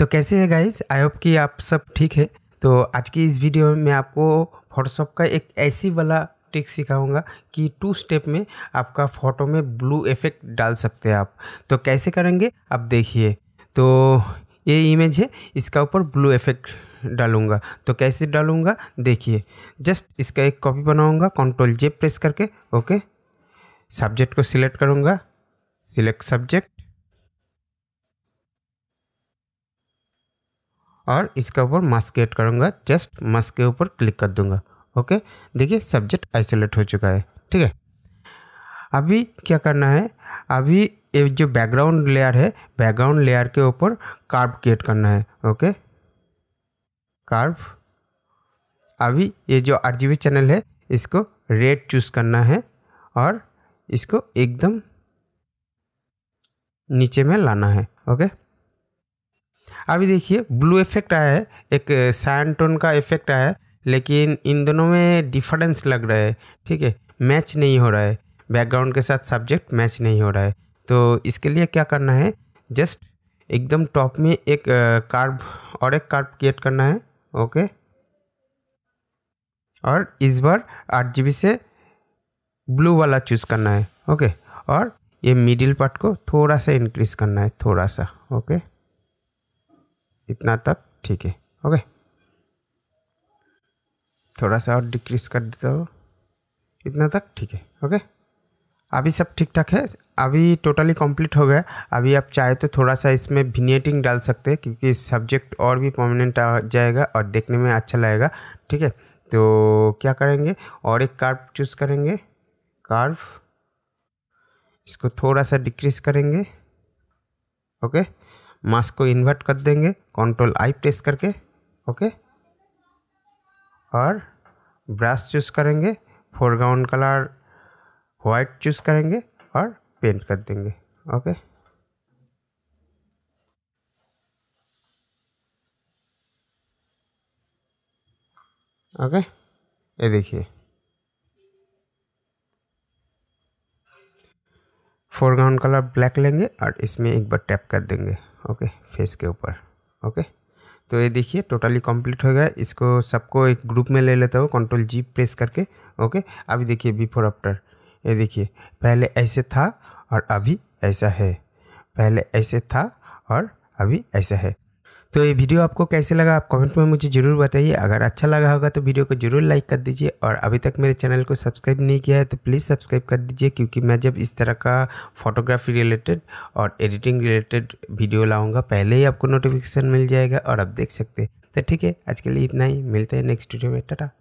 तो कैसे है गाइज आई होप कि आप सब ठीक है तो आज की इस वीडियो में मैं आपको फोटोशॉप का एक ऐसी वाला ट्रिक सिखाऊंगा कि टू स्टेप में आपका फ़ोटो में ब्लू इफेक्ट डाल सकते हैं आप तो कैसे करेंगे आप देखिए तो ये इमेज है इसका ऊपर ब्लू इफेक्ट डालूंगा तो कैसे डालूंगा देखिए जस्ट इसका एक कॉपी बनाऊंगा कंट्रोल जे प्रेस करके ओके सब्जेक्ट को सिलेक्ट करूंगा सिलेक्ट सब्जेक्ट और इसके ऊपर मास्क एड करूँगा जस्ट मास्क के ऊपर क्लिक कर दूँगा ओके देखिए सब्जेक्ट आइसोलेट हो चुका है ठीक है अभी क्या करना है अभी ये जो बैकग्राउंड लेयर है बैकग्राउंड लेयर के ऊपर कार्व क्रिएट करना है ओके कार्व अभी ये जो आर चैनल है इसको रेड चूज़ करना है और इसको एकदम नीचे में लाना है ओके अभी देखिए ब्लू इफेक्ट आया है एक सैंड टोन का इफेक्ट आया है लेकिन इन दोनों में डिफरेंस लग रहा है ठीक है मैच नहीं हो रहा है बैकग्राउंड के साथ सब्जेक्ट मैच नहीं हो रहा है तो इसके लिए क्या करना है जस्ट एकदम टॉप में एक कार्ब और एक कार्ब क्रिएट करना है ओके और इस बार आठ जी से ब्लू वाला चूज़ करना है ओके और ये मिडिल पार्ट को थोड़ा सा इंक्रीज़ करना है थोड़ा सा ओके इतना तक ठीक है ओके थोड़ा सा और डिक्रीज कर देता हूँ इतना तक ठीक है ओके अभी सब ठीक ठाक है अभी टोटली कंप्लीट हो गया अभी आप चाहे तो थोड़ा सा इसमें विनेटिंग डाल सकते हैं क्योंकि सब्जेक्ट और भी परमानेंट आ जाएगा और देखने में अच्छा लगेगा ठीक है तो क्या करेंगे और एक कार्व चूज़ करेंगे कार्व इसको थोड़ा सा डिक्रीज करेंगे ओके मास्क को इन्वर्ट कर देंगे कंट्रोल आई प्रेस करके ओके और ब्रश चूज़ करेंगे फोरग्राउंड कलर वाइट चूज़ करेंगे और पेंट कर देंगे ओके ओके ये देखिए फोरग्राउंड कलर ब्लैक लेंगे और इसमें एक बार टैप कर देंगे ओके फेस के ऊपर ओके तो ये देखिए टोटली कंप्लीट हो गया इसको सबको एक ग्रुप में ले लेता हूँ कंट्रोल जी प्रेस करके ओके अभी देखिए बिफोर आफ्टर ये देखिए पहले ऐसे था और अभी ऐसा है पहले ऐसे था और अभी ऐसा है तो ये वीडियो आपको कैसे लगा आप कमेंट में मुझे ज़रूर बताइए अगर अच्छा लगा होगा तो वीडियो को ज़रूर लाइक कर दीजिए और अभी तक मेरे चैनल को सब्सक्राइब नहीं किया है तो प्लीज़ सब्सक्राइब कर दीजिए क्योंकि मैं जब इस तरह का फोटोग्राफी रिलेटेड और एडिटिंग रिलेटेड वीडियो लाऊंगा पहले ही आपको नोटिफिकेशन मिल जाएगा और आप देख सकते हैं तो ठीक है आज के लिए इतना ही मिलते हैं नेक्स्ट वीडियो में टाटा